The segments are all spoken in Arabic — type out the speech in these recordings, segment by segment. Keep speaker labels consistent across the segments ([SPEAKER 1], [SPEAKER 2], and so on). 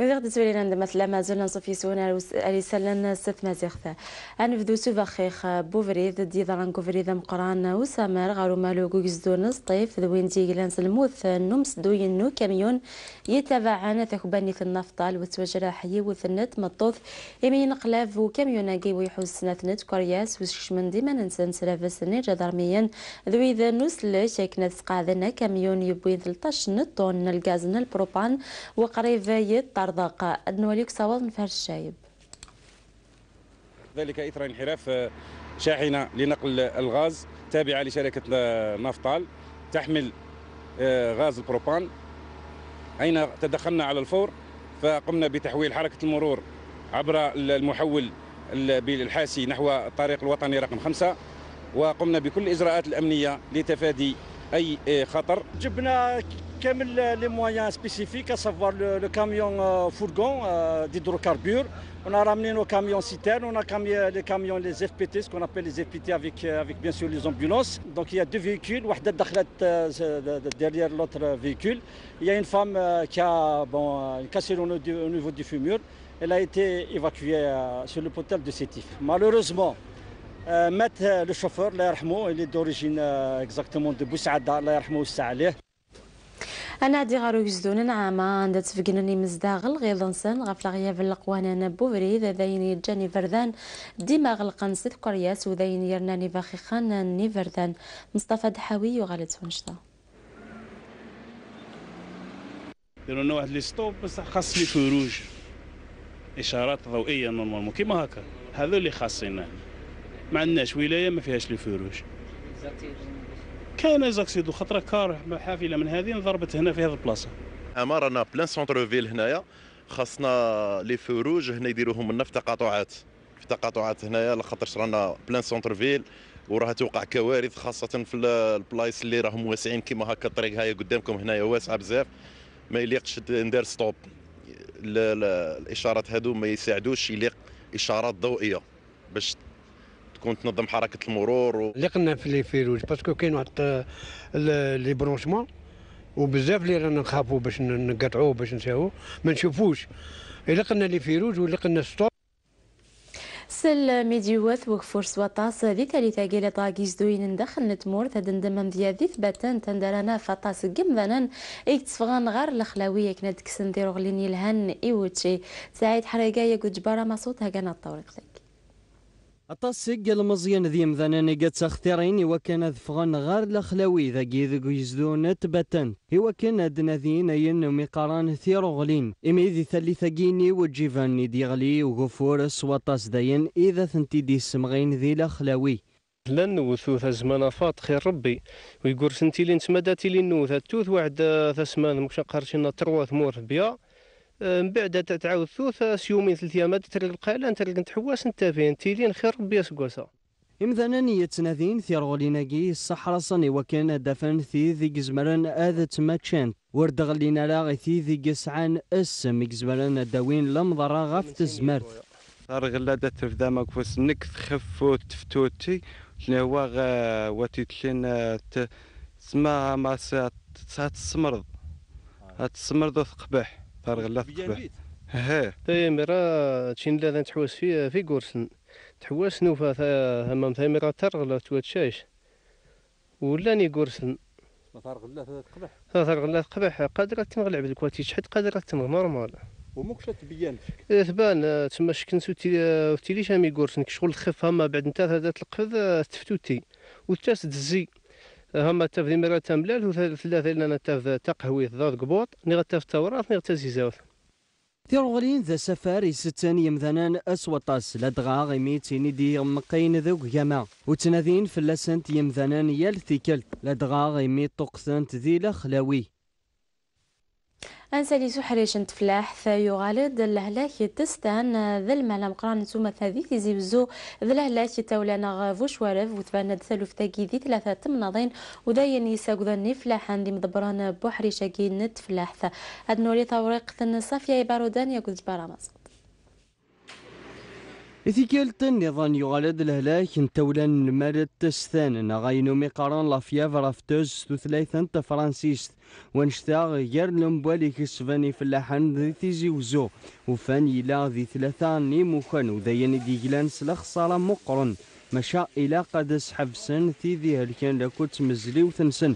[SPEAKER 1] وزيغ دسولينا مثلا ما زلنا نصفي سونا لنا ست مازيغتا أنف ذو سوفا خيخ آه، بوفريد دي ضران كوفريد مقران آه، وسامر غارو مالو كوكز دونس طيف ذوين تيغلانس الموث آه، نمس دوين نو كاميون يتابع يتبعان ثكباني النفطال وتوجرا حيي وثنت مطوف يمين قلاف وكاميون كي ويحوس سناثنت كورياس وشمن ديما ننسن سلافس نيجا درميا ذوي ذا نسلش اكنا تسقاذنا كاميون يبوي 13 نطون الغاز البروبان وقريب يطر أرضاقة النوليك صوال نفهر الشايب
[SPEAKER 2] ذلك إثر انحراف آه، شاحنة لنقل الغاز تابعة لشركة آه، نفطال تحمل آه، غاز البروبان أين تدخلنا على الفور فقمنا بتحويل حركة المرور عبر المحول بالحاسي نحو الطريق الوطني رقم خمسة وقمنا بكل الإجراءات الأمنية لتفادي أي خطر جبنا les moyens spécifiques, à savoir le, camion euh, fourgon euh, d'hydrocarbures. On a ramené nos camions citernes, on a camion, les camions, les FPT, ce qu'on appelle les FPT avec, euh, avec bien sûr les ambulances. Donc il y a deux véhicules, derrière l'autre véhicule. Il y a une femme qui a bon, une cassure au, niveau du fumure. Elle a été évacuée sur le potel de Sétif. Malheureusement, le chauffeur, il est d'origine exactement de Boussada,
[SPEAKER 1] انا دي غارو يزدون نعما عند تفقنني مزداغ غيظ نسن غفل لغياب اللقوانا نبو ذا ذاين يجاني فردان ديما غلقن سيد كرياس وذاين يرناني فخيخان ني فردان مصطفى دحاوي وغالد تونشتا
[SPEAKER 2] يديروا لنا واحد لي ستوب بصح خاص لي فروج اشارات ضوئيه نورمالمون كيما هكا هذو اللي خاصين ما عندناش ولايه ما فيهاش لي فروج كاين زاكسيدو خطره كار حافله من هذه انضربت هنا في هذه البلاصه رانا بلان سونتر فيل هنايا
[SPEAKER 1] خاصنا لي فروج هنا يديروهم لنا في تقاطعات في تقاطعات هنايا لخاطرش رانا بلان سونتر فيل وراها توقع كوارث خاصه في البلايص اللي راهم واسعين كيما هكا الطريق هاي قدامكم هنايا واسعه بزاف ما يليقش ندير ستوب الاشارات هادو ما يساعدوش يليق اشارات ضوئيه باش تكون تنظم حركه المرور و...
[SPEAKER 2] اللي قلنا في لي فيروج باسكو كاين واحد لي برونشمون وبزاف اللي رانا نخافوا باش نقطعوه باش نساوه ما نشوفوش الا قلنا لي فيروج ولا قلنا ستور
[SPEAKER 1] سل ميديوات وكفور سواطاس ذي ثالثة قيلة طاقيش دوين ندخل نتمور تدندم مذيا ذي ثباتان تندرانا فطاس قمذانا اكتفغان غار لخلاوية كنا دكسن ديرو غليني الهن ايوتشي سعيد حرقايا قجبارة ما صوتها قنا الطورق
[SPEAKER 2] أطاس المزيان مزيان ذي مذانا قد سخترين وكان ذفغن غار لخلاوي ذاقي ذق يزدون تبتن وكان أدنا ذين ينمي قران ثيروغلين إمي ذي ثالثة جيني وجيفاني ديغلي وغفور سواطاس داين إذا ثنتي دي سمغين ذي لخلاوي لن وثوث زمان فاط خير ربي ويقول سنتي لين تمداتي لين توث وعد ثسمان مكشا قرشنا تروث مور بيا من بعد تعاود ثوث سيومين ثلاث ايام ايامات ترك القاله ترك انت فين تيلين خير ربي يسقوسا إمذانا يتنادين غوليناكي الصحراء صني وكان دفن في ذي جزمران آذت ماتشان ورد غلينا لا في ذي جسعان اسم جزمران داوين لمضرة غف تزمرت صار غلادة تفدا مكفوس نك خفوت تفتوتي هو غا واتي تشين تسمى ما سات تسمرض السمرض وتقبح دار غلا في ها تاي طيب، مرا تشين لا غنتحواس فيه في كورسن تحوس نوفا هما تاي مرا تار غلا تواتشاش ولا ني كورسن ثار غلا تقبح ثار غلا تقبح قادرة تنغلع الكواتي شحد قادرة تنغمر مال وموكش تبين فيك تبان إيه، تما شكنت وتيلي هامي كورسن شغل تخف هما بعد نتا هذا تلقف تفتوتي وتاس دزي هما تاف مرة تملال وثلاثه إلا تاف تقهوي ضاد قبوط ني تاف تورات ني تزيزاوت تيرغلين ذا سفاري ستاني مذنان أسوطاس لدغا تيني دي مقين ذوك يما وتنذين فلسنت يمذنان يال لدغا غيمي طقسنت ذي لخلاوي
[SPEAKER 1] انسالي سحريش نتفلاح ثايو غالد لهلاك تستان ذا المعلم قران نتوما ثاذي تيزيبزو ذا لهلاك تاولانا غافوش وثبان وتبان فتاكي ذي ثلاثة تمناضين وداين يساق ذا النفلاح عندي مدبران بحري شاكي نتفلاح ثا هاد نوري توريق ثن صافية دانيا يقول برامز
[SPEAKER 2] إثيكالت النظام يغالد الهلاك نتولا نمارد تستان غاينو ميقران لافياف رافتوز ثلاثة فرانسيست وانشتاغ غير لمبالي كسفاني فلاحان ذي تيزي وزو وفان يلا ذي ثلاثة نيموكان دي جلانس سلخصارة مقرن مشا إلا قد ثي ذي هلكان لكوت مزلي وثنسن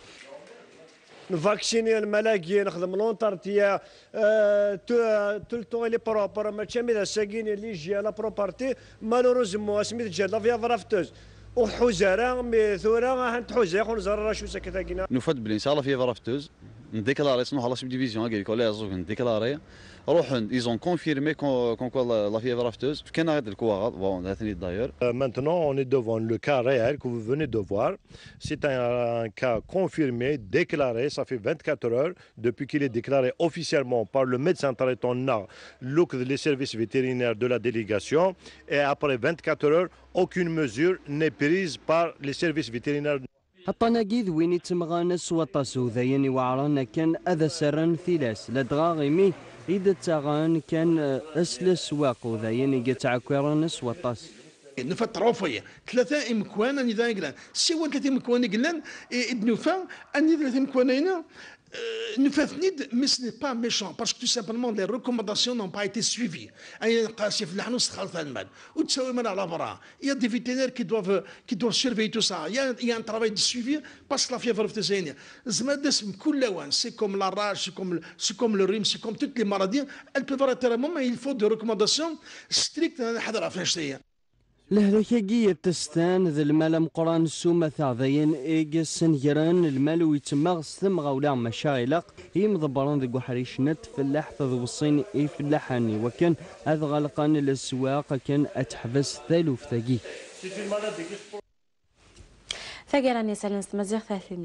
[SPEAKER 2] نفاكسيني الملاقي نخدم لونتارتيا آه، تون لي بروبر ماشي مي ساكيني لي جي لا بروبارتي مالوروزمون سميت جا لا فيا فرافتوز وحوزه راه مي ثورا حنت حوزه خون راه شو ساكتا كينا نفد بلي ان شاء الله في فرافتوز déclaré, sinon la subdivision agricole, ils ont déclaré.
[SPEAKER 1] Ils ont confirmé la fièvre rafteuse. d'ailleurs. Euh, maintenant, on est devant le cas réel que vous venez de voir. C'est un, cas confirmé, déclaré. Ça fait 24 heures depuis qu'il est déclaré officiellement par le médecin traitant NA, les services vétérinaires de la délégation. Et après 24 heures, aucune mesure n'est prise par les services vétérinaires. الطناقيد وين يتمغانس
[SPEAKER 2] وطاسو ذاين يوعران كان أذا سران ثلاث لدغا غيمي إذا تغان كان آه، أسل سواقو ذاين يقتعكران سوطاس نفت روفية ثلاثة مكوانا نذا يقلان سوى ثلاثة مكوانا يقلان إدنوفا اني ثلاثة إمكوانا Euh, nid mais ce n'est pas méchant, parce que tout simplement les recommandations n'ont pas été suivies. Il y a des vétérinaires qui doivent, qui doivent surveiller tout ça. Il y, a, un travail de suivi parce que la fièvre Zénia C'est comme la rage, c'est comme, c'est comme le rhume, c'est comme toutes les maladies. Elles peuvent arrêter un moment, mais il faut des recommandations strictes. لهذاكاكي تستان ذ المال مقران سوم ثعذين إيج سنجران المال ويتمغ ستمغا ماشا إلاق يمضبران ذي قحريش نت فلاح تذوصين إفلاحاني وكان هذا غلقان الأسواق كان أتحبس ثالوف ثقي
[SPEAKER 1] ثقيراني سالنس مزيغ ثلاثين